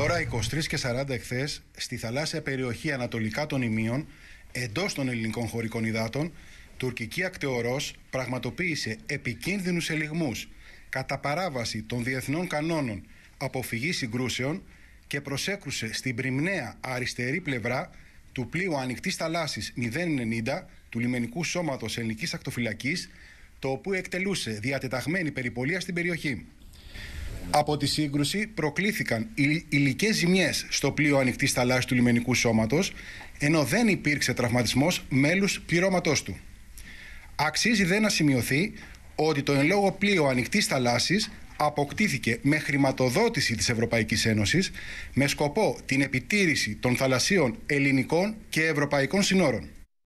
Τώρα 23 και 40 εχθές στη θαλάσσια περιοχή ανατολικά των Ημείων, εντός των ελληνικών χωρικών υδάτων, τουρκική ακτεωρός πραγματοποίησε επικίνδυνους ελιγμούς κατά παράβαση των διεθνών κανόνων αποφυγής συγκρούσεων και προσέκρουσε στην πριμνέα αριστερή πλευρά του πλοίου ανοιχτής θαλάσσης 090 του λιμενικού σώματος ελληνικής ακτοφυλακής, το οποίο εκτελούσε διατεταγμένη περιπολία στην περιοχή. Από τη σύγκρουση προκλήθηκαν υλικές ζημιές στο πλοίο ανοιχτής θαλάσσης του λιμενικού σώματος, ενώ δεν υπήρξε τραυματισμός μέλους πληρώματός του. Αξίζει δε να σημειωθεί ότι το εν λόγω πλοίο ανοιχτής θαλάσσης αποκτήθηκε με χρηματοδότηση της Ευρωπαϊκής Ένωσης με σκοπό την επιτήρηση των θαλασσίων ελληνικών και ευρωπαϊκών συνόρων.